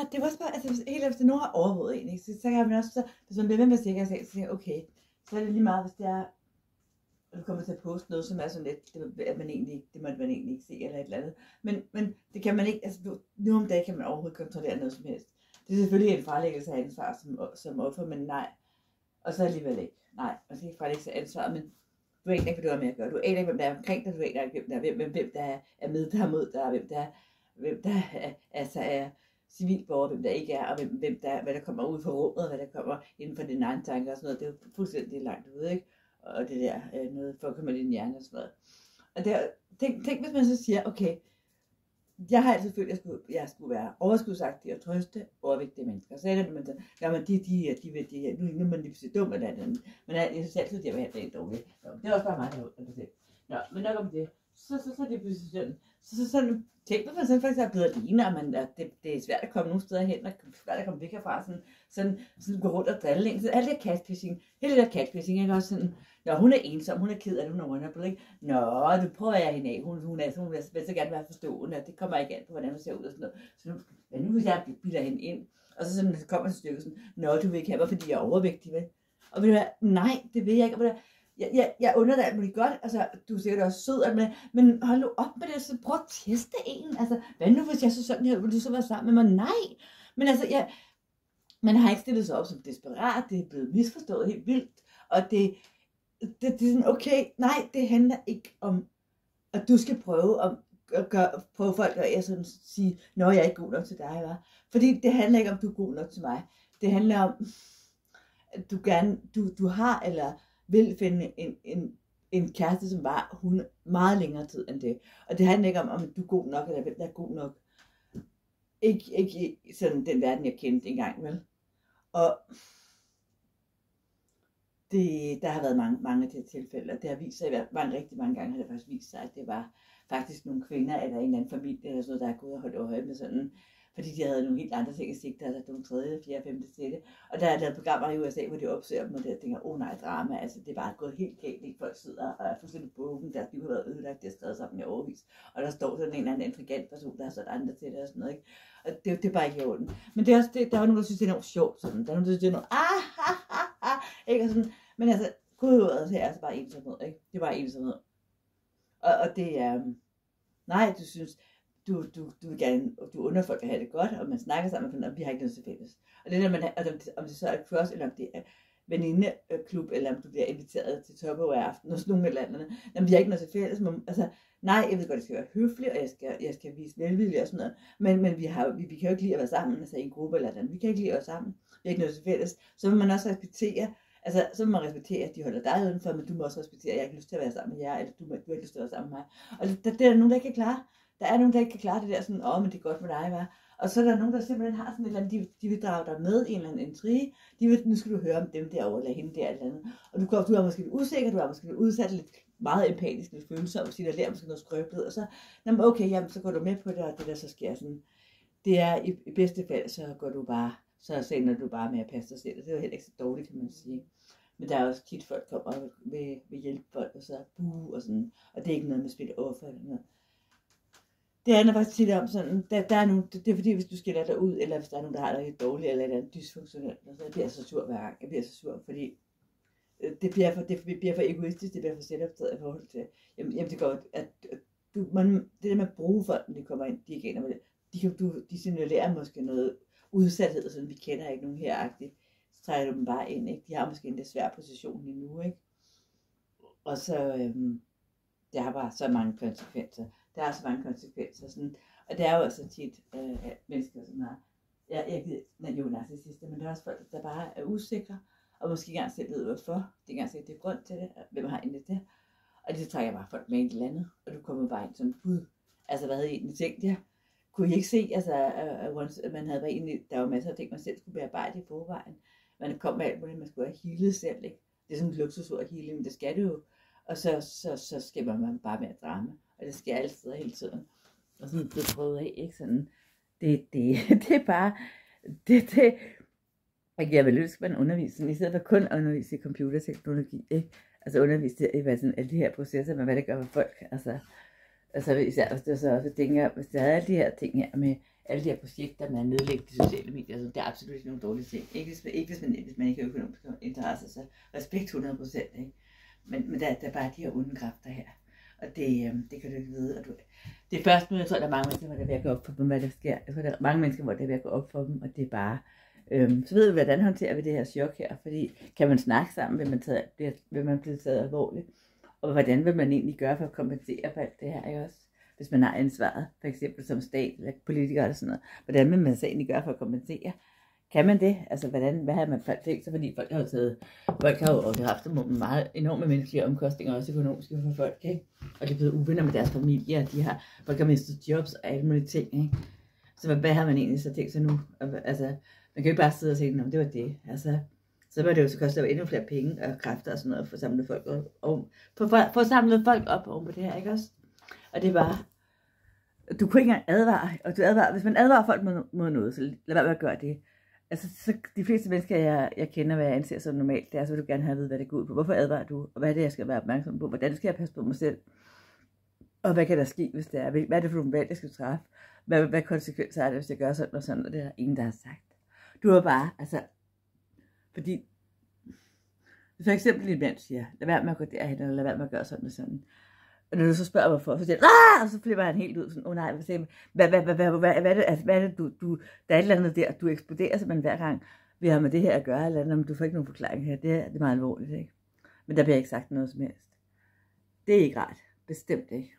Og det var også bare, altså helt efter, nogen har overvåget en, ikke? Så, så kan man også, så, hvis man bliver med med at af, så siger okay, så er det lige meget, hvis det er, at du kommer til at poste noget, som er sådan lidt, det, at man egentlig, det måtte man egentlig ikke se, eller et eller andet. Men, men det kan man ikke, altså nu, nu om dagen kan man overhovedet kontrollere noget som helst. Det er selvfølgelig en frelæggelse af ansvar som, som offer, men nej. Og så alligevel ikke. Nej, man skal ikke frelægge sig ansvar, men du aner ikke, hvad du har med at gøre. Du aner ikke, hvem der er omkring dig, du aner ikke, hvem der er, hvem, hvem der er med, der er mod dig, hvem der er, hvem der er, altså er, civilborger, der ikke er, og hvem, hvem der, hvad der kommer ud fra rummet, hvad der kommer inden for den egen tanke og sådan noget. Det er jo fuldstændig langt ude, ikke? Og det der øh, noget for at komme din hjerne og sådan noget. Og der, tænk, tænk, hvis man så siger, okay, jeg har altid følt, at jeg skulle, jeg skulle være overskudsagtig og trøste overvægtige mennesker. Så er det, man så, ja, men de, de, de, vil de, her, nu er man lige pludselig dum eller andet. Men jeg synes altid, at jeg have det dårligt. Det er også bare meget, der er Nå, men nok om det så, så, så er det pludselig sådan. Så, så, så tænk på, for sådan faktisk er blevet alene, og man er, det, det, er svært at komme nogen steder hen, og svært at komme væk herfra, sådan, sådan, sådan gå rundt og drille ind. Så alt det catfishing, hele det catfishing, ikke også sådan, Nå, hun er ensom, hun er ked af det, hun er vulnerable, ikke? Nå, det prøver jeg hende af, hun, hun, er, så hun vil så gerne være forstående, det kommer ikke an på, hvordan hun ser ud og sådan noget. Så nu, ja, nu vil jeg bilder hende ind, og så sådan, så kommer stykket sådan, Nå, du vil ikke have mig, fordi jeg er overvægtig, vel? Og vil du være, nej, det vil jeg ikke. Og jeg, jeg, jeg under dig det godt, altså du er sikkert også sød, men, men hold nu op med det, så prøv at teste en, altså hvad nu hvis jeg så sådan her, vil du så være sammen med mig? Nej, men altså jeg, man har ikke stillet sig op som desperat, det er blevet misforstået helt vildt, og det, det, det er sådan, okay, nej, det handler ikke om, at du skal prøve om, at gøre, prøve folk at jeg sådan sige, når jeg er ikke god nok til dig, var. Fordi det handler ikke om, du er god nok til mig. Det handler om, at du gerne, du, du har, eller vil finde en, en, en kæreste, som var hun meget længere tid end det. Og det handler ikke om, om du er god nok, eller hvem der er god nok. Ikke, ikke sådan den verden, jeg kendte engang, vel? Og det, der har været mange, mange af de her tilfælde, og det har vist sig, at mange, rigtig mange gange har det faktisk vist sig, at det var faktisk nogle kvinder eller en eller anden familie, eller sådan noget, der er gået og holdt øje med sådan fordi de havde nogle helt andre ting at sigte, altså nogle tredje, fjerde, femte, sjette. Og der er lavet programmer i USA, hvor de opsøger dem, og der tænker, åh oh, nej, drama, altså det er bare gået helt galt, ikke? folk sidder og er fuldstændig bogen, deres liv har været ødelagt, det har skrevet sammen i overvis. Og der står sådan en eller anden intrigant person, der har sat andre til det og sådan noget, ikke? Og det, det er bare ikke i orden. Men det er også, det, der er nogen, der synes, det er noget sjovt, sådan. Der er nogen, der synes, det er noget, ah, ha, ha, ha, ikke? Og sådan, men altså, kodeordet her er altså bare ensomhed, ikke? Det er bare ensomhed. Og, og det er, øhm, nej, du synes, du, du, du vil gerne, du folk at have det godt, og man snakker sammen, og vi har ikke noget til fælles. Og det er, man, altså, om, det, om det så er cross, eller om det er venindeklub, eller om du bliver inviteret til Topper aften hos nogle eller andet. Jamen, vi har ikke noget til fælles. Men, altså, nej, jeg ved godt, jeg skal være høflig, og jeg skal, jeg skal vise velvillig og sådan noget. Men, men vi, har, vi, vi kan jo ikke lide at være sammen, altså i en gruppe eller andet. Vi kan ikke lide at være sammen. Vi har ikke noget til fælles. Så vil man også respektere, Altså, så må man respektere, at de holder dig udenfor, men du må også respektere, at jeg ikke har lyst til at være sammen med jer, eller du, må, du har ikke lyst til at være sammen med mig. Og det, det er der nogen, der ikke kan klare. Der er nogen, der ikke kan klare det der sådan, åh, men det er godt for dig, hva'? Og så er der nogen, der simpelthen har sådan et eller andet, de, de vil drage dig med i en eller anden intrige. De vil, nu skal du høre om dem derovre, eller hende der, eller andet. Og du, går, du er måske lidt usikker, du er måske lidt udsat, lidt meget empatisk, lidt følsom, så der lærer måske noget skrøbeligt. Og så, jamen okay, jamen, så går du med på det, og det der så sker sådan. Det er i, i bedste fald, så går du bare, så sender du bare med at passe dig selv. Og det er jo heller ikke så dårligt, kan man mm. sige. Men der er også tit folk kommer og vil, vil hjælpe folk, og så buh, og sådan. Og det er ikke noget med at spille offer eller noget. Det er faktisk tit om sådan, der, der er nogen, det, det, er fordi, hvis du skiller dig ud, eller hvis der er nogen, der har dig lidt dårligt, eller der dysfunktionelt, så bliver jeg så sur hver gang. Jeg bliver så sur, fordi øh, det bliver for, det bliver for egoistisk, det bliver for selvoptaget i forhold til, jamen, jamen det går, at du, man, det der med at bruge folk, når de kommer ind, de igen med det, de, kan, du, de signalerer måske noget udsathed, sådan vi kender ikke nogen her så tager du dem bare ind, ikke? De har måske en lidt svær position lige nu, ikke? Og så, øhm, det har bare så mange konsekvenser. Der er så mange konsekvenser. Sådan. Og der er jo også altså tit øh, mennesker, som er, jeg, jeg gider, nej, jo narcissister, men der er også folk, der bare er usikre, og måske ikke engang selv ved, hvorfor. Det er ikke engang det er grund til det, og hvem har egentlig det. Og det trækker bare folk med et eller andet, og du kommer bare ind sådan, gud, altså hvad havde I egentlig tænkt jer? Kunne I ikke se, altså, uh, once, man havde været egentlig, der var masser af ting, man selv skulle bearbejde i forvejen. Man kom med alt muligt, man skulle have healet selv, ikke? Det er sådan et luksusord at hele, men det skal det jo. Og så, så, så skal man bare være drama og det sker altid og hele tiden. Og sådan blev prøvet af, ikke? Sådan, det, det, det er bare, det, det, ikke? jeg vil ønske, man underviser, i stedet for kun at undervise i computerteknologi, ikke? Altså undervise i, hvad sådan, alle de her processer, med hvad det gør for folk, altså. Altså hvis det så også tænker, hvis der er alle de her ting her med, alle de her projekter, man nedlægger de sociale medier, så det er absolut ikke nogen dårlige ting. Ikke hvis, ikke hvis, man, hvis man ikke har økonomisk interesse, så respekt 100 procent. Men, men der, der er bare de her onde kræfter her. Og det, øh, det kan du ikke vide. Og du, det er først nu, jeg tror, der er mange mennesker, hvor det er ved at gå op for dem, hvad der sker. Jeg tror, der er mange mennesker, hvor det er ved at gå op for dem, og det er bare... Øhm, så ved vi, hvordan håndterer vi det her chok her, fordi kan man snakke sammen, vil man, tage, bliver, vil man blive taget alvorligt, og hvordan vil man egentlig gøre for at kompensere for alt det her ikke også? Hvis man har ansvaret, for eksempel som stat eller politiker eller sådan noget, hvordan vil man så egentlig gøre for at kompensere? Kan man det? Altså, hvordan, hvad har man tænkt sig? Fordi folk har jo taget, folk har jo også haft meget enorme menneskelige omkostninger, også økonomiske for folk, ikke? Og de er blevet uvenner med deres familier, de har, folk har mistet jobs og alle mulige ting, ikke? Så hvad, hvad har man egentlig så tænkt sig nu? Altså, man kan jo ikke bare sidde og tænke, at det var det. Altså, så må det jo så koste endnu flere penge og kræfter og sådan noget, at få samlet folk op, og, for, for, for samlet folk op oven på det her, ikke også? Og det var, du kunne ikke engang advare, og du advarer, hvis man advarer folk mod, mod noget, så lad være med at gøre det altså, så de fleste mennesker, jeg, jeg kender, hvad jeg anser som normalt, det er, så vil du gerne have at vide, hvad det går ud på. Hvorfor advarer du? Og hvad er det, jeg skal være opmærksom på? Hvordan skal jeg passe på mig selv? Og hvad kan der ske, hvis det er? Hvad er det for nogle valg, jeg skal træffe? Hvad, hvad konsekvenser er det, hvis jeg gør sådan og sådan? Og det er der ingen, der har sagt. Du har bare, altså... Fordi... Hvis for eksempel en mand siger, lad være med at gå derhen, eller lad være med at gøre sådan og sådan, og når du så spørger, hvorfor, så siger han, og så flipper han helt ud, sådan, åh oh, nej, hvad, hvad, hvad, hvad, hvad, hvad, hvad, er det, altså, hvad er det, du, du, der er et eller andet der, du eksploderer simpelthen hver gang, vi har med det her at gøre, eller andet, men du får ikke nogen forklaring her, det, er, det er meget alvorligt, ikke? Men der bliver ikke sagt noget som helst. Det er ikke rart, bestemt ikke.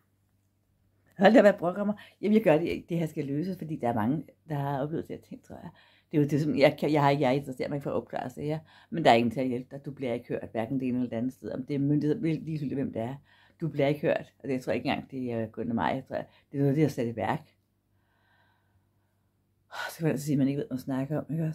Hold da, hvad brokker mig? Jamen, jeg gør det ikke. Det her skal løses, fordi der er mange, der har oplevet det her ting, tror jeg. Det er jo det, som jeg, jeg, jeg, jeg interesserer mig for at opklare her. men der er ingen til at hjælpe dig. Du bliver ikke hørt, hverken det ene eller det andet sted. Om det er myndighed, ligegyldigt hvem det er du bliver ikke hørt. Og det tror jeg ikke engang, det er kun mig. Jeg tror, det er noget, det har sat i værk. Så kan man altså sige, at man ikke ved, hvad man snakker om. Ikke?